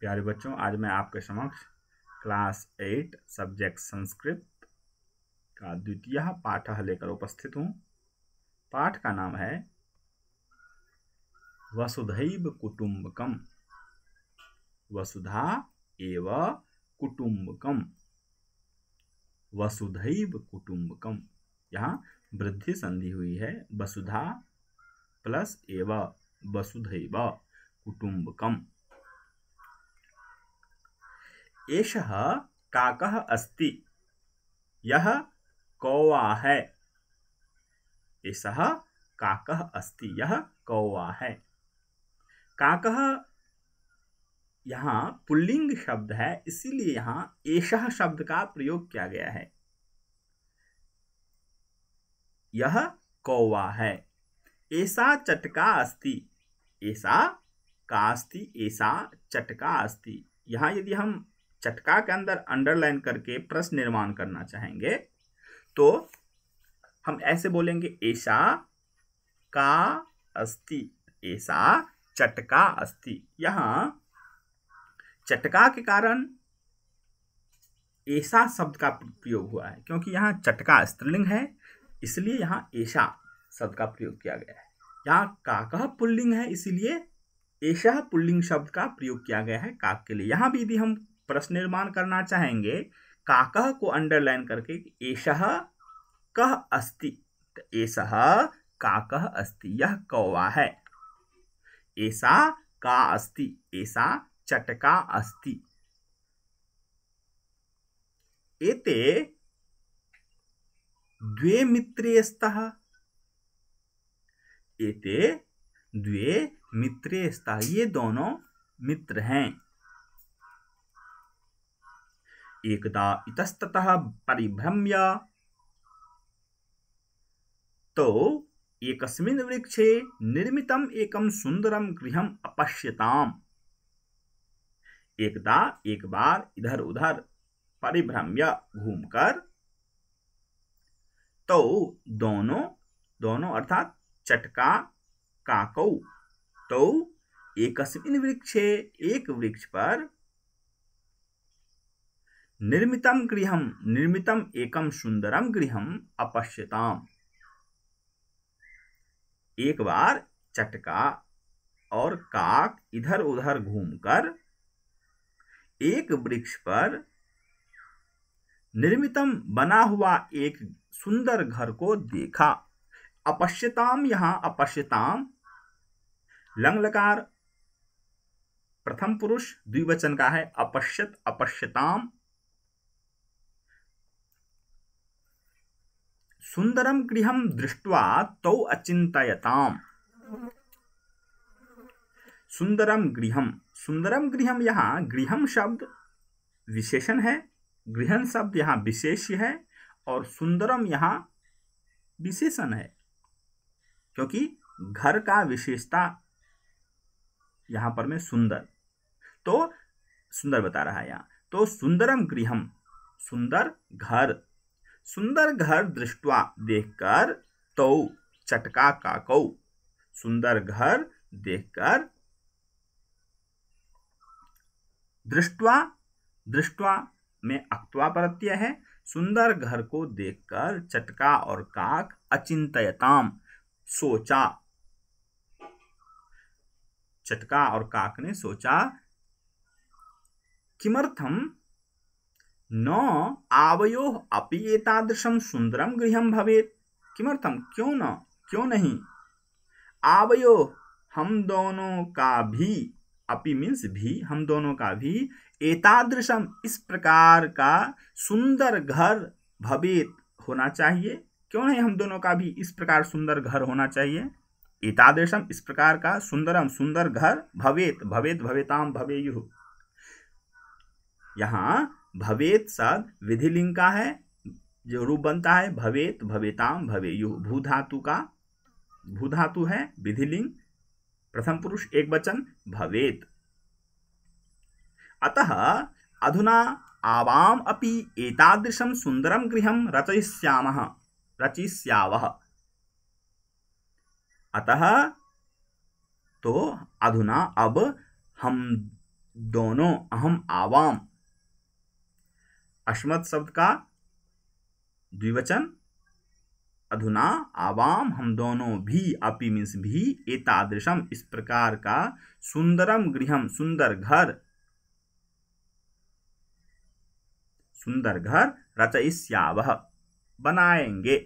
प्यारे बच्चों आज मैं आपके समक्ष क्लास एट सब्जेक्ट संस्कृत का द्वितीय पाठ लेकर उपस्थित हूँ पाठ का नाम है वसुधैव कुटुंबकम वसुधा एव कुटुंबकम वसुधैव कुटुंबकम यहाँ वृद्धि संधि हुई है वसुधा प्लस एव वसुधैव कुटुंबकम एषः काकः अस्ति यः कौवा है एषः काकः अस्ति यः कौवा है काकः यहाँ पुल्लिंग शब्द है इसीलिए यहाँ एषः शब्द का प्रयोग किया गया है यह कौवा है ऐसा चटका अस्ति ऐसा का अस्ति ऐसा चटका अस्ति यहाँ यदि हम चटका के अंदर अंडरलाइन करके प्रश्न निर्माण करना चाहेंगे तो हम ऐसे बोलेंगे ऐसा का अस्थि ऐसा चटका अस्थि यहां चटका के कारण ऐसा शब्द का प्रयोग हुआ है क्योंकि यहां चटका स्त्रीलिंग है इसलिए यहां ऐसा शब्द का प्रयोग किया गया है यहां काका पुल्लिंग है इसीलिए ऐसा पुल्लिंग शब्द का प्रयोग किया गया है काक के लिए यहां भी यदि हम प्रश्न निर्माण करना चाहेंगे काकह को अंडरलाइन करके ऐसा कह अस्ति तो एषः काकह अस्ति यह कौवा है ऐसा का अस्ति ऐसा चटका अस्ति एते द्वे मित्रे स्तः एते द्वे मित्रे स्तः ये दोनों मित्र हैं एकदा इतस्ततः परिभ्रम्य तो एकस्मिन् वृक्षे निर्मितम् एकं सुंदरम गृहम अपश्यताम एकदा एक बार इधर उधर परिभ्रम्य घूमकर तो दोनों दोनों अर्थात चटका काकौ तो एकस्मिन् वृक्षे एक वृक्ष पर निर्मितम गृह निर्मितम एकम सुंदरम गृहम अपश्यताम एक बार चटका और काक इधर उधर घूमकर एक वृक्ष पर निर्मितम बना हुआ एक सुंदर घर को देखा अपश्यताम यहां अपश्यताम लंगलकार प्रथम पुरुष द्विवचन का है अपश्यत अपश्यताम सुंदरम गृह दृष्ट्वा तौ अचिंतता सुंदरम गृह सुंदरम गृहम यहाँ गृहम शब्द विशेषण है गृह शब्द यहाँ विशेष है और सुंदरम यहाँ विशेषण है क्योंकि घर का विशेषता यहाँ पर में सुंदर तो सुंदर बता रहा है यहाँ तो सुंदरम गृहम सुंदर घर सुंदर घर दृष्टवा देखकर तो चटका काकौ सुंदर घर देखकर दृष्टवा दृष्टवा में अक्वा प्रत्यय है सुंदर घर को देखकर चटका और काक अचिंतयताम सोचा चटका और काक ने सोचा किमर्थम न आवयो अपि एतादृशं सुंदर गृहं भवेत् किमर्थम क्यों न क्यों नहीं आवयो हम दोनों का भी अपि मीन्स भी हम दोनों का भी एतादृशम इस प्रकार का सुंदर घर भवेत होना चाहिए क्यों नहीं हम दोनों का भी इस प्रकार सुंदर घर होना चाहिए एतादृशम इस प्रकार का सुंदरम सुंदर घर भवेत भवेत भवेताम भवेयु यहाँ भवेत सद विधिलिंग का है जो रूप बनता है भवेत भवेताम भवे यु भू धातु का भू धातु है विधिलिंग प्रथम पुरुष एक वचन भवेत अतः अधुना आवाम अपि एतादृशं सुंदरं गृहं रचयिष्यामः रचिष्यावः अतः तो अधुना अब हम दोनों अहम आवाम अश्मत शब्द का द्विवचन अधुना आवाम हम दोनों भी अपी मीन्स भी एतादृशम इस प्रकार का सुंदरम गृहम सुंदर घर सुंदर घर रचयिष्यावह बनाएंगे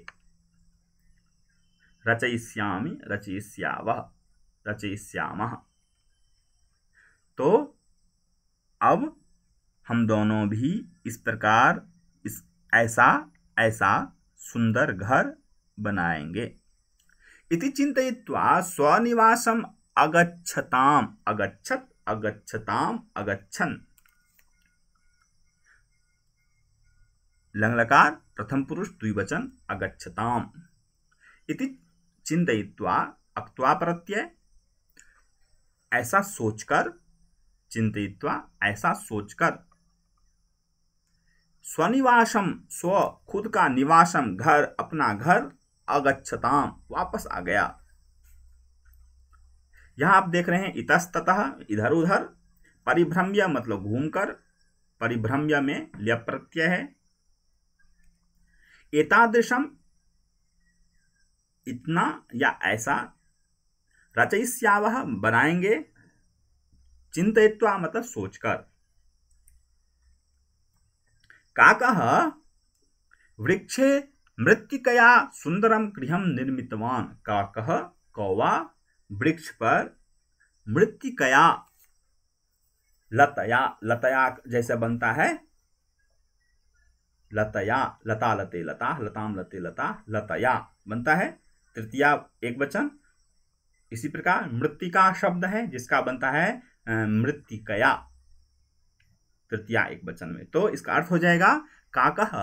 रचयिष्यामी रचयिष्यावह रचयिष्याम तो अब हम दोनों भी इस प्रकार इस ऐसा ऐसा सुंदर घर बनाएंगे इति चिंतवा स्वनिवासम अगच्छताम अगच्छत अगच्छताम अगच्छन लंगलकार प्रथम पुरुष द्विवचन अगच्छताम इति चिंतवा अक्वा प्रत्यय ऐसा सोचकर चिंतित्वा ऐसा सोचकर स्वनिवासम स्व खुद का निवासम घर अपना घर अगछताम वापस आ गया यहां आप देख रहे हैं इतस्तः इधर उधर परिभ्रम्य मतलब घूमकर परिभ्रम्य में लय प्रत्यय है एतादृशम इतना या ऐसा रचयिष्यावह बनाएंगे चिंतित्वा मतलब सोचकर काक वृक्षे मृत्तिकया सुंदरम गृह निर्मितवान काक कौवा वृक्ष पर मृत्तिकया लतया लतया जैसे बनता है लतया लता लते लता लताम लते लता लतया बनता है तृतीया एक वचन इसी प्रकार मृत्तिका शब्द है जिसका बनता है मृत्तिकया तृतीया एक वचन में तो इसका अर्थ हो जाएगा काकह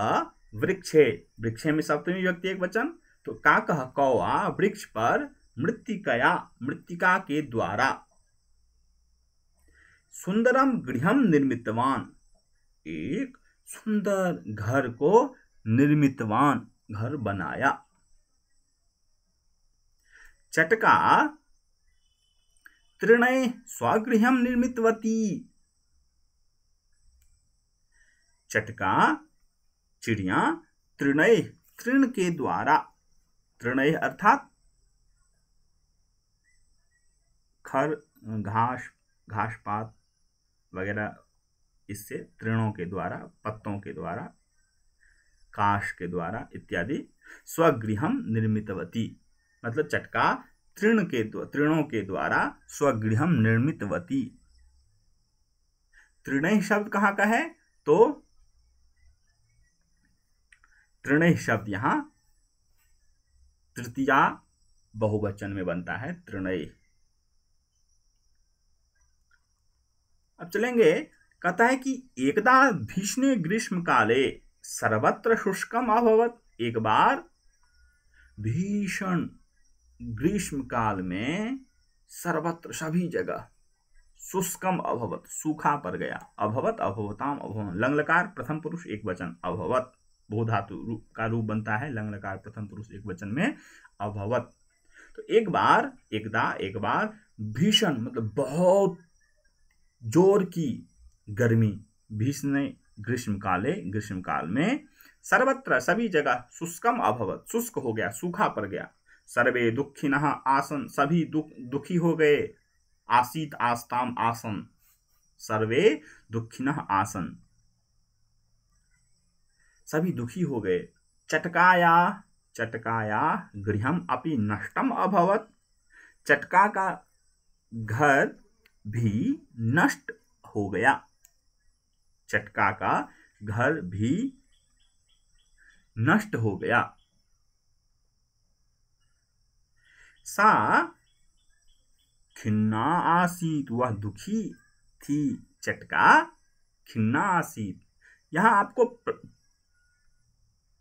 वृक्षे वृक्षे में सप्तमी व्यक्ति एक वचन तो काकह कौआ वृक्ष पर मृतिकया मृतिका के द्वारा सुंदरम गृह निर्मितवान एक सुंदर घर को निर्मितवान घर बनाया चटका तृणय स्वगृह निर्मितवती चटका चिड़िया तृणय तृण के द्वारा तृणय अर्थात खर घास घास पात वगैरह इससे तृणों के द्वारा पत्तों के द्वारा काश के द्वारा इत्यादि स्वगृह निर्मितवती मतलब चटका तृण के तृणों के द्वारा स्वगृह निर्मितवती तृणय शब्द कहाँ का है तो तृणय शब्द यहां तृतीया बहुवचन में बनता है तृणय अब चलेंगे कहता है कि एकदा भीष्म ग्रीष्म काले सर्वत्र शुष्कम अभवत एक बार भीषण ग्रीष्म काल में सर्वत्र सभी जगह शुष्कम अभवत सूखा पड़ गया अभवत अभवताम अभवन लंगलकार प्रथम पुरुष एक वचन अभवत बोधातु का रूप बनता है लंग लकार प्रथम पुरुष एक वचन में अभवत तो एक बार एकदा एक बार भीषण मतलब बहुत जोर की गर्मी भीषण ग्रीष्म काले ग्रीष्म काल में सर्वत्र सभी जगह शुष्कम अभवत शुष्क हो गया सूखा पड़ गया सर्वे दुखिन आसन सभी दुख दुखी हो गए आसीत आस्ताम आसन सर्वे दुखिन आसन सभी दुखी हो गए चटकाया चटकाया गृहम अपि नष्टम अभवत चटका का घर भी नष्ट हो गया चटका का घर भी नष्ट हो गया सा खिन्ना आसीत वह दुखी थी चटका खिन्ना आसीत यहां आपको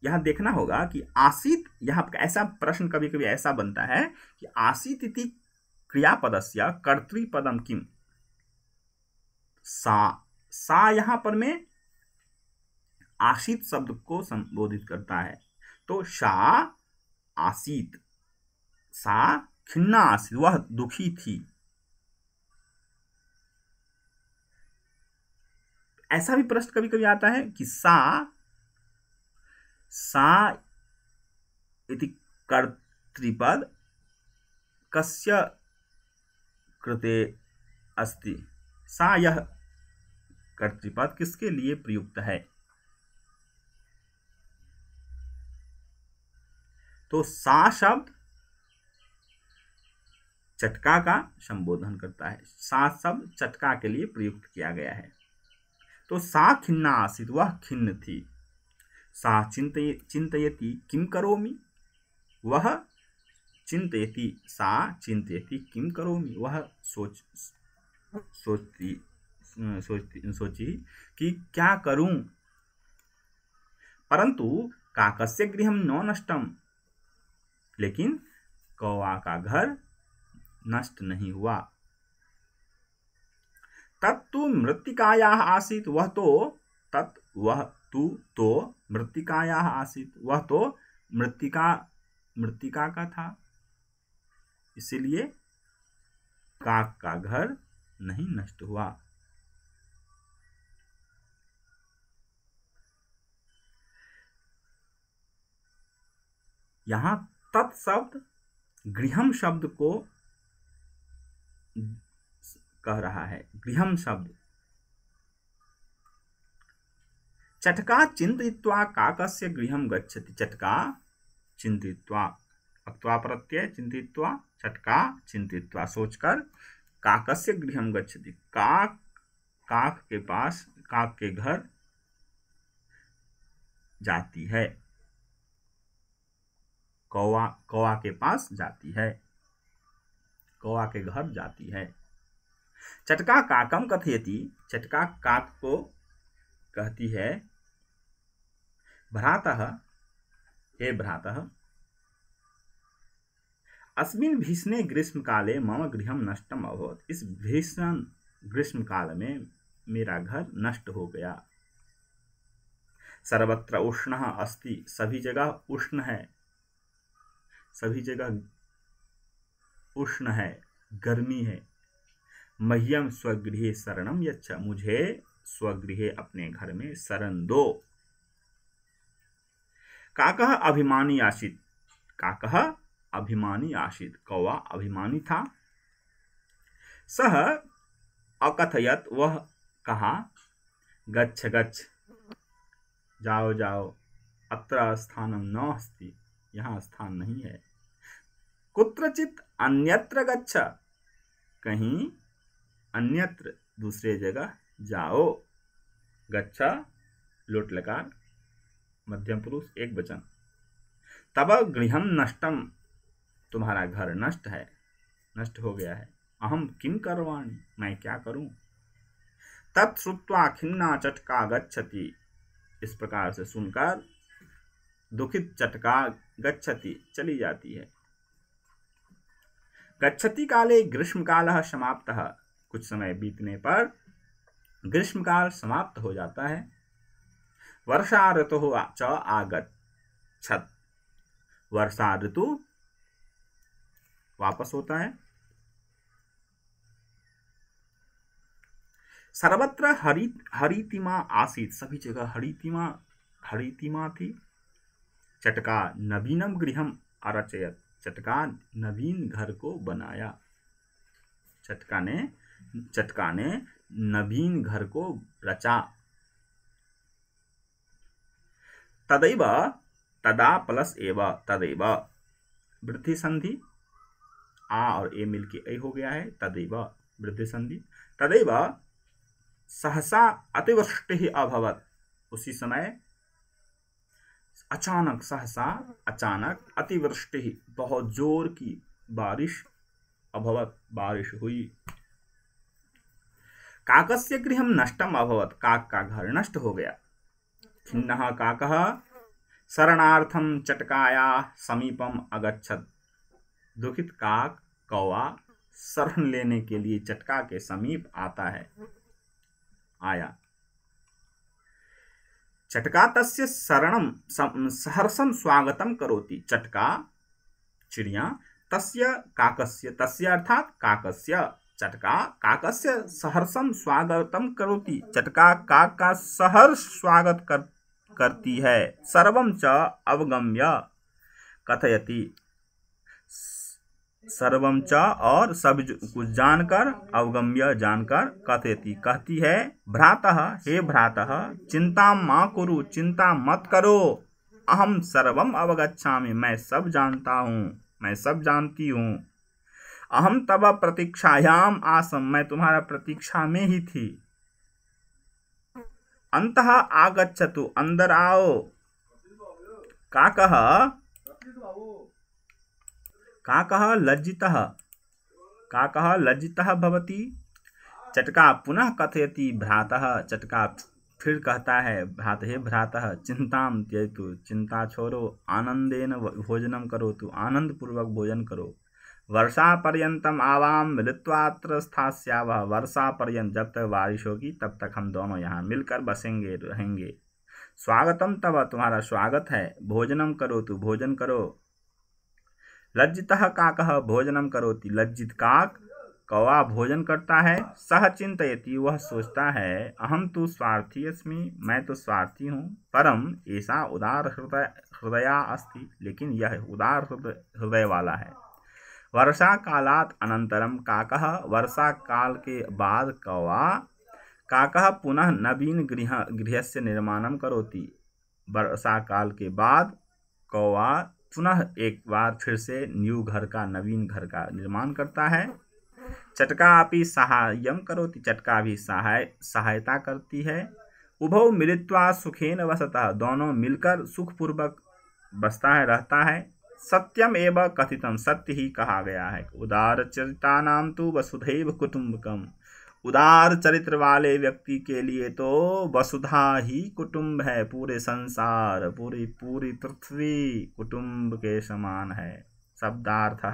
यहाँ देखना होगा कि आसित यहाँ ऐसा प्रश्न कभी कभी ऐसा बनता है कि आसित इति से कर्तृपदम किम सा सा यहां पर में आशित शब्द को संबोधित करता है तो सा आसित सा खिन्ना आसित वह दुखी थी ऐसा भी प्रश्न कभी कभी आता है कि सा सा इति कर्तृपद कस्य कृते अस्ति सा यह कर्तृपद किसके लिए प्रयुक्त है तो सा शब्द चटका का संबोधन करता है सा शब्द चटका के लिए प्रयुक्त किया गया है तो सा खिन्ना आसित वह खिन्न थी सा चिंतय चिंतयति किं कौमी वह चिंतयति सा चिंतयति किं कौमी वह सोच सोचती सोचती सोची कि क्या करूं परंतु काकस्य गृह न नष्टम लेकिन कौवा का घर नष्ट नहीं हुआ तत्तु मृतिकाया आसित वह तो तत् वह तू तो मृतिकाया आसित वह तो मृतिका मृतिका का था इसलिए काक का घर नहीं नष्ट हुआ यहां तत्शब्द गृहम शब्द को कह रहा है गृहम शब्द चटका चिंतित्वा काकस्य गृहम गच्छति चटका चिंतित्वा अक्त्वा प्रत्यय चिंतित्वा चटका चिंतित्वा सोचकर काकस्य गृहम गच्छति काक काक के पास काक के घर जाती है कौवा कौवा के पास जाती है कौवा के घर जाती है चटका काकम कथयति चटका काक को कहती है भ्रात हे भ्रात अस्मिन भीषण ग्रीष्म काले मम गृह नष्टम अभवत इस भीषण ग्रीष्म काल में मेरा घर नष्ट हो गया सर्वत्र उष्ण अस्ति सभी जगह उष्ण है सभी जगह उष्ण है गर्मी है मह्यम स्वगृह शरणम यच्छ मुझे स्वगृह अपने घर में शरण दो काकह अभिमानी आशित काकह अभिमानी आशित कौवा अभिमानी था सह अकथयत वह कहा गच्छ गच्छ जाओ जाओ अत्र स्थान न अस्ति यहाँ स्थान नहीं है कुत्रचित अन्यत्र गच्छ कहीं अन्यत्र दूसरे जगह जाओ गच्छा लोट लकार मध्यम पुरुष एक वचन तब गृह नष्टम तुम्हारा घर नष्ट है नष्ट हो गया है अहम किम करवाणी मैं क्या करूं तत्वा खिन्ना चटका गच्छति इस प्रकार से सुनकर दुखित चटका गच्छति चली जाती है गच्छति काले ग्रीष्म काल समाप्त कुछ समय बीतने पर ग्रीष्मकाल समाप्त हो जाता है वर्षा ऋतु च आगत छत वर्षा ऋतु वापस होता है सर्वत्र हरी हरितिमा आसित सभी जगह हरितिमा हरितिमा थी चटका नवीनम गृहम अरचयत चटका नवीन घर को बनाया चटका ने चटका ने नवीन घर को रचा तदैव तदा प्लस एव तदैव वृद्धि संधि आ और ए मिलके ए हो गया है तदैव वृद्धि संधि तदैव सहसा अतिवृष्टि अभवत उसी समय अचानक सहसा अचानक अतिवृष्टि बहुत जोर की बारिश अभवत बारिश हुई काकस्य गृहं नष्टम् अभवत काक का घर नष्ट हो गया खिन्न काक शरणार्थं चटकाया समीपम अगछत दुखित काक कौवा शरण लेने के लिए चटका के समीप आता है आया चटका तस्य शरणम सहर्षम स्वागतम करोति चटका चिड़िया तस्य काकस्य तस्य अर्थात काकस्य चटका काकस्य सहर्षम स्वागतम करोति चटका काक का सहर्ष स्वागत कर, करती है सर्वम च अवगम्य कथयति सर्वम च और सब कुछ जानकर अवगम्य जानकर कथयति कहती है भ्रातः हे भ्रातः चिंता माँ कुरु चिंता मत करो अहम सर्वम अवगछा मैं सब जानता हूँ मैं सब जानती हूँ अहम तब प्रतीक्षायाम आसम मैं तुम्हारा प्रतीक्षा में ही थी अंत आगच्छतु अंदर आओ का कह का कह लज्जित का कह लज्जित भवती चटका पुनः कथयति भ्रात चटका फिर कहता है भ्रात हे भ्रात चिंता त्यजतु चिंता छोड़ो आनंदेन भोजनम करो तु आनंद पूर्वक भोजन करो वर्षापर्यंतम आवाम मिलित्वात्र स्थास्या वह वर्षा पर्यंत जब तक बारिश होगी तब तक हम दोनों यहाँ मिलकर बसेंगे रहेंगे स्वागतम तब तुम्हारा स्वागत है भोजनम करो तू भोजन करो लज्जित काक भोजनम करोति लज्जित काक कौवा भोजन करता है सह चिंतती वह सोचता है अहम तो स्वार्थी अस्मि मैं तो स्वार्थी हूँ परम ऐसा उदार हृदय हृदया अस्ति लेकिन यह उदार हृदय वाला है काकह वर्षा काल के बाद कौवा काकह पुनः नवीन गृह गृहस्य करोती करोति काल के बाद कौवा पुनः एक बार फिर से न्यू घर का नवीन घर का निर्माण करता है चटका अपनी सहायम करोति चटका भी सहाय सहायता करती है उभौ मिलित्वा सुखेन वसतः दोनों मिलकर सुखपूर्वक बसता है रहता है सत्यम एवं कथितम सत्य ही कहा गया है उदार चरिता नाम तो वसुधैव कुटुम्बकम उदार चरित्र वाले व्यक्ति के लिए तो वसुधा ही कुटुंब है पूरे संसार पूरी पूरी पृथ्वी कुटुंब के समान है शब्दार्थ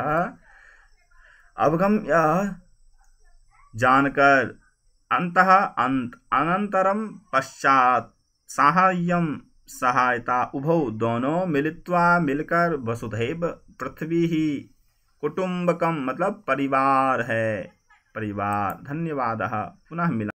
अवगम यह जानकर अंत अंत अनंतरम पश्चात साहाय्यम सहायता उभौ दोनों मिलित्वा मिलकर वसुधैव पृथ्वी ही कुटुंबकम मतलब परिवार है परिवार धन्यवाद पुनः मिला